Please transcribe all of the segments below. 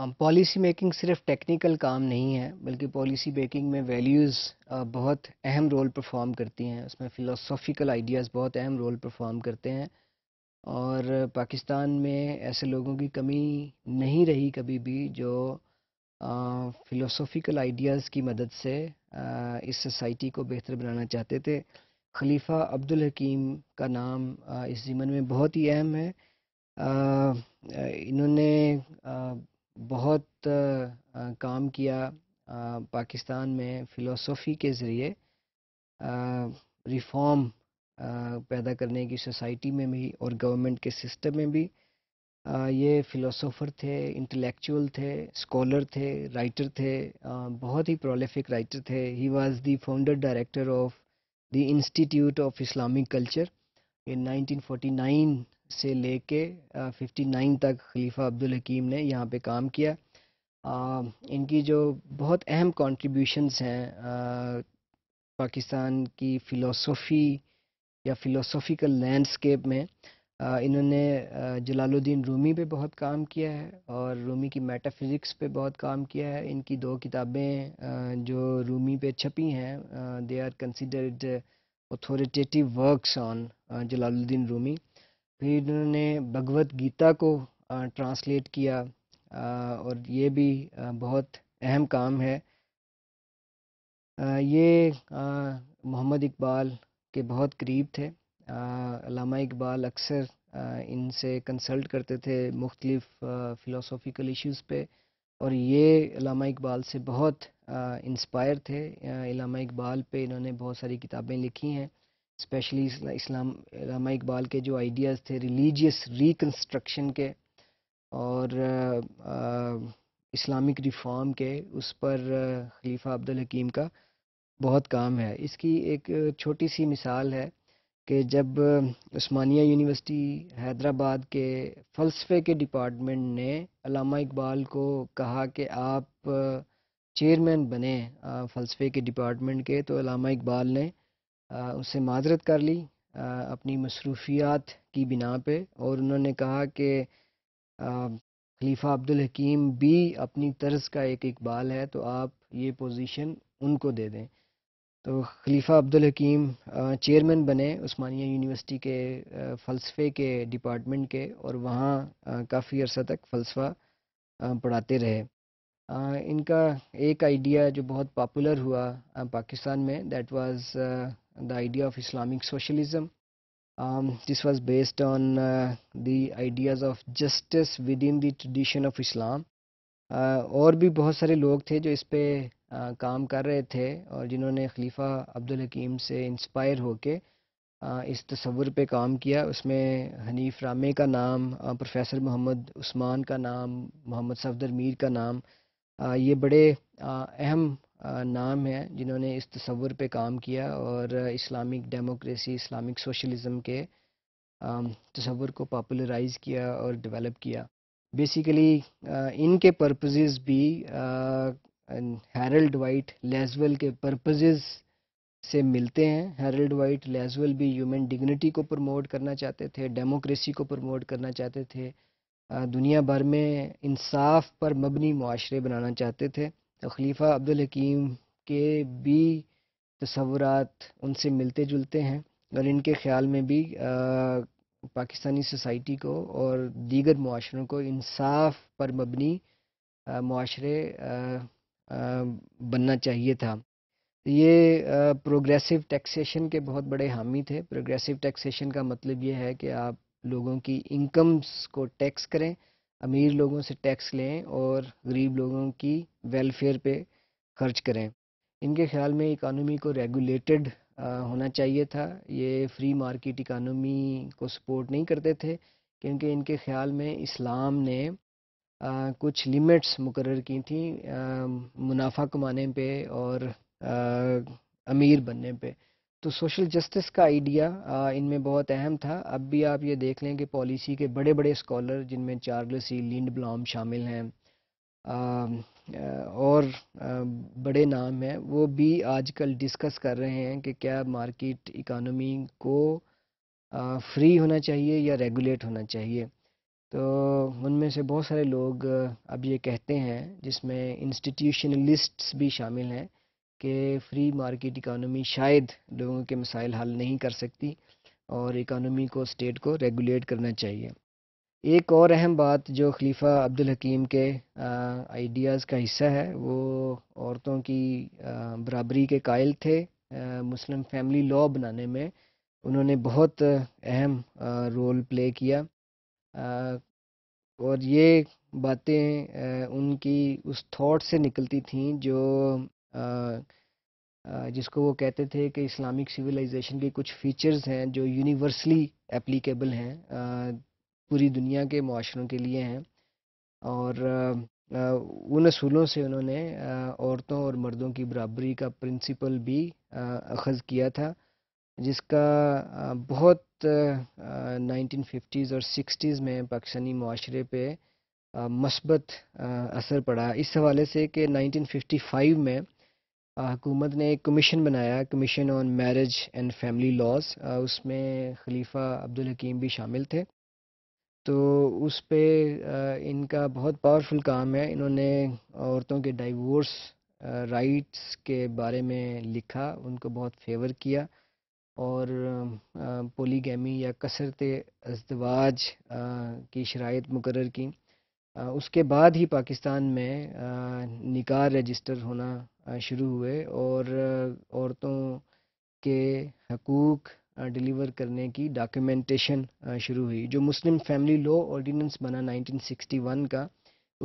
Policy um, making सिर्फ technical काम नहीं है बल्कि पॉलिसी मेकिंग में वैल्यूज़ uh, बहुत अहम रोल परफॉर्म करती हैं उसमें फ़िलासफ़िकल आइडियाज़ बहुत अहम रोल परफॉर्म करते हैं और पाकिस्तान में ऐसे लोगों की कमी नहीं रही कभी भी जो फ़िलासफ़िकल uh, आइडियाज़ की मदद से आ, uh, इस सोसाइटी को बेहतर बनाना चाहते थे खलीफा अब्दुल हकीम का नाम आ, इस ज़िमन में बहुत ही अहम है आ, इन्होंने काम किया पाकिस्तान में फ़िलोसफी के ज़रिए रिफॉर्म पैदा करने की सोसाइटी में भी और गवर्नमेंट के सिस्टम में भी आ, ये फ़िलोसोफ़र थे इंटेलेक्चुअल थे स्कॉलर थे राइटर थे आ, बहुत ही प्रोलिफिक राइटर थे he was the founder director of the institute of Islamic culture in 1949 से लेके 59 तक खलीफा अब्दुल हकीम ने यहाँ पे काम किया इनकी जो बहुत अहम कॉन्ट्रीब्यूशनस हैं पाकिस्तान की फ़िलोसफी या फिलोसफिकल लैंडस्केप में इन्होंने जलालुद्दीन रूमी पे बहुत काम किया है और रूमी की मेटाफिज़िक्स पे बहुत काम किया है इनकी दो किताबें जो रूमी पे छपी हैं they are considered authoritative works on Jalaluddin Rumi फिर इन्होंने भगवत गीता को ट्रांसलेट किया और ये भी बहुत अहम काम है ये मोहम्मद इकबाल के बहुत करीब थे अलामा इकबाल अक्सर इनसे कंसल्ट करते थे मुख्तलिफ फ़िलासफ़िकल इश्यूज़ पे और ये अलामा इकबाल से बहुत इंस्पायर थे अलामा इकबाल पे इन्होंने बहुत सारी किताबें लिखी हैं स्पेशली इस्लाम अलामा इकबाल के जो आइडियाज़ थे रिलीजियस रिकन्स्ट्रक्शन के और इस्लामिक रिफॉर्म के उस पर खलीफा अब्दुल हकीम का बहुत काम है इसकी एक छोटी सी मिसाल है कि जब उस्मानिया यूनिवर्सिटी हैदराबाद के फ़लसफ़े के डिपार्टमेंट ने अलामा इकबाल को कहा कि आप चेयरमैन बने फ़लसफ़े के डिपार्टमेंट के तो अलामा इकबाल ने उससे माजरत कर ली अपनी मसरूफियात की बिना पे और उन्होंने कहा कि खलीफा अब्दुल हकीम भी अपनी तर्ज का एक इकबाल है तो आप ये पोजीशन उनको दे दें तो खलीफा अब्दुल हकीम चेयरमैन बने उस्मानिया यूनिवर्सिटी के फ़लसफ़े के डिपार्टमेंट के और वहाँ काफ़ी अरसा तक फ़लसफ़ा पढ़ाते रहे आ, इनका एक आइडिया जो बहुत पॉपुलर हुआ पाकिस्तान में that was the idea of Islamic socialism Um, this was based on uh, the ideas of justice within the tradition of Islam. Uh, और भी बहुत सारे लोग थे जो इस पर uh, काम कर रहे थे और जिन्होंने खलीफा अब्दुल हकीम से इंस्पायर होके uh, इस तस्वुर पे काम किया उसमें हनीफ रामे का नाम प्रोफेसर uh, मोहम्मद उस्मान का नाम मोहम्मद सफदर मीर का नाम ये बड़े अहम नाम हैं जिन्होंने इस तस्वुर पे काम किया और इस्लामिक डेमोक्रेसी इस्लामिक सोशलिज़म के तस्वुर को पॉपुलराइज़ किया और डेवलप किया बेसिकली इनके पर्पजेज़ भी हेरल्ड वाइट लेजवेल के पर्पजेज़ से मिलते हैं हेरल्ड वाइट लेजवेल भी ह्यूमन डिग्निटी को प्रमोट करना चाहते थे डेमोक्रेसी को प्रमोट करना चाहते थे दुनिया भर में इंसाफ पर मबनी माशरे बनाना चाहते थे तो खलीफा अब्दुल हकीम के भी तस्वूर उनसे मिलते जुलते हैं और इनके ख्याल में भी आ, पाकिस्तानी सोसाइटी को और दीगर माशरों को इंसाफ पर मबनी माशरे बनना चाहिए था ये प्रोग्रेसिव टैक्सेशन के बहुत बड़े हामी थे प्रोग्रेसिव टैक्सेशन का मतलब ये है कि आप लोगों की इनकम्स को टैक्स करें अमीर लोगों से टैक्स लें और गरीब लोगों की वेलफेयर पे खर्च करें इनके ख्याल में इकानमी को रेगुलेटेड होना चाहिए था ये फ्री मार्केट इकानमी को सपोर्ट नहीं करते थे क्योंकि इनके ख्याल में इस्लाम ने आ, कुछ लिमिट्स मुकर की थी आ, मुनाफा कमाने पे और आ, अमीर बनने पे तो सोशल जस्टिस का आइडिया इनमें बहुत अहम था अब भी आप ये देख लें कि पॉलिसी के बड़े बड़े स्कॉलर जिनमें चार्लस ई लिंड ब्लॉम शामिल हैं और बड़े नाम हैं वो भी आजकल डिस्कस कर रहे हैं कि क्या मार्केट इकानमी को फ्री होना चाहिए या रेगुलेट होना चाहिए तो उनमें से बहुत सारे लोग अब ये कहते हैं जिसमें इंस्टीट्यूशनलिस्ट्स भी शामिल हैं कि फ्री मार्केट इकानमी शायद लोगों के मसाइल हल नहीं कर सकती और इकानमी को स्टेट को रेगुलेट करना चाहिए एक और अहम बात जो खलीफा अब्दुल हकीम के आइडियाज़ का हिस्सा है वो औरतों की आ, बराबरी के कायल थे आ, मुस्लिम फैमिली लॉ बनाने में उन्होंने बहुत अहम रोल प्ले किया आ, और ये बातें उनकी उस थॉट से निकलती थीं जो जिसको वो कहते थे कि इस्लामिक सिविलाइजेशन के कुछ फीचर्स हैं जो यूनिवर्सली एप्लीकेबल हैं पूरी दुनिया के माशरों के लिए हैं और उन असूलों से उन्होंने औरतों और मर्दों की बराबरी का प्रिंसिपल भी अखज़ किया था जिसका बहुत नाइनटीन फिफ्टीज़ और सिक्सटीज़ में पाकिस्तानी माशरे पे मस्बत असर पड़ा इस हवाले से कि 1955 में हुकूमत ने एक कमीशन बनाया commission on marriage and family laws उसमें खलीफा अब्दुल हकीम भी शामिल थे तो उस पर इनका बहुत पावरफुल काम है इन्होंने औरतों के डाइवोर्स राइट्स के बारे में लिखा उनको बहुत फेवर किया और पोलीगैमी या कसरत अजदवाज की शराइ मुकर की उसके बाद ही पाकिस्तान में निकार रजिस्टर होना शुरू हुए और औरतों के हकूक़ डिलीवर करने की डॉक्यूमेंटेशन शुरू हुई जो मुस्लिम फैमिली लॉ ऑर्डिनेंस बना 1961 का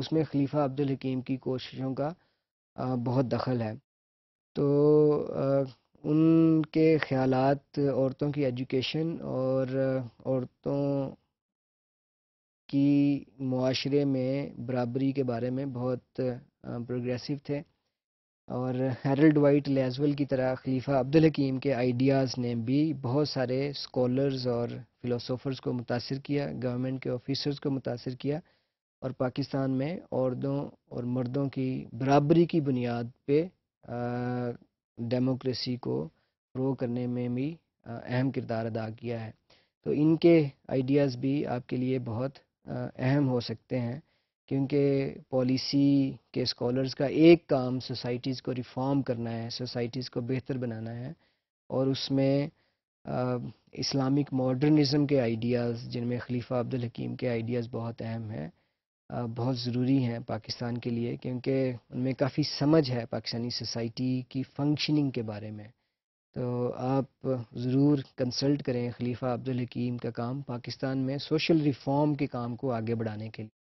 उसमें खलीफा अब्दुल हकीम की कोशिशों का बहुत दखल है तो उनके ख्यालात औरतों की एजुकेशन और औरतों कि माशरे में बराबरी के बारे में बहुत प्रोग्रेसिव थे और हेरल्ड वाइट लेजवल की तरह खलीफा अब्दुल हकीम के आइडियाज़ ने भी बहुत सारे स्कॉलर्स और फिलोसोफर्स को मुतासर किया गवर्नमेंट के ऑफिसर्स को मुतासर किया और पाकिस्तान में औरतों और मर्दों की बराबरी की बुनियाद पे डेमोक्रेसी को प्रो करने में भी अहम किरदार अदा किया है तो इनके आइडियाज़ भी आपके लिए बहुत अहम हो सकते हैं क्योंकि पॉलिसी के स्कॉलर्स का एक काम सोसाइटीज़ को रिफॉर्म करना है सोसाइटीज़ को बेहतर बनाना है और उसमें इस्लामिक मॉडर्निज़म के आइडियाज़ जिनमें खलीफा अब्दुल हकीम के आइडियाज़ बहुत अहम हैं बहुत ज़रूरी हैं पाकिस्तान के लिए क्योंकि उनमें काफ़ी समझ है पाकिस्तानी सोसाइटी की फंक्शनिंग के बारे में तो आप ज़रूर कंसल्ट करें खलीफा अब्दुल हकीम का काम पाकिस्तान में सोशल रिफॉर्म के काम को आगे बढ़ाने के लिए